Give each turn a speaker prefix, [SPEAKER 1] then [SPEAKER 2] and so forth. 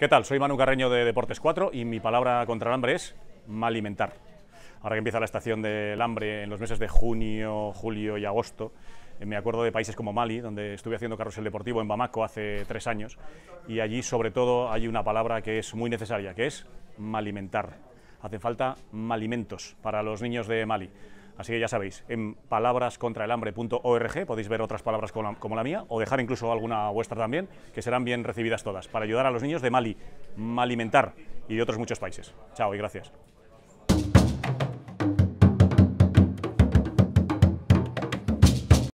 [SPEAKER 1] ¿Qué tal? Soy Manu Carreño de Deportes 4 y mi palabra contra el hambre es malimentar. Ahora que empieza la estación del hambre en los meses de junio, julio y agosto, eh, me acuerdo de países como Mali, donde estuve haciendo carrusel deportivo en Bamako hace tres años, y allí sobre todo hay una palabra que es muy necesaria, que es malimentar. Hace falta malimentos para los niños de Mali. Así que ya sabéis, en palabrascontraelhambre.org podéis ver otras palabras como la, mía o dejar incluso alguna vuestra también, que serán bien recibidas todas, para ayudar a los niños de Mali, Malimentar y de otros muchos países. Chao y gracias.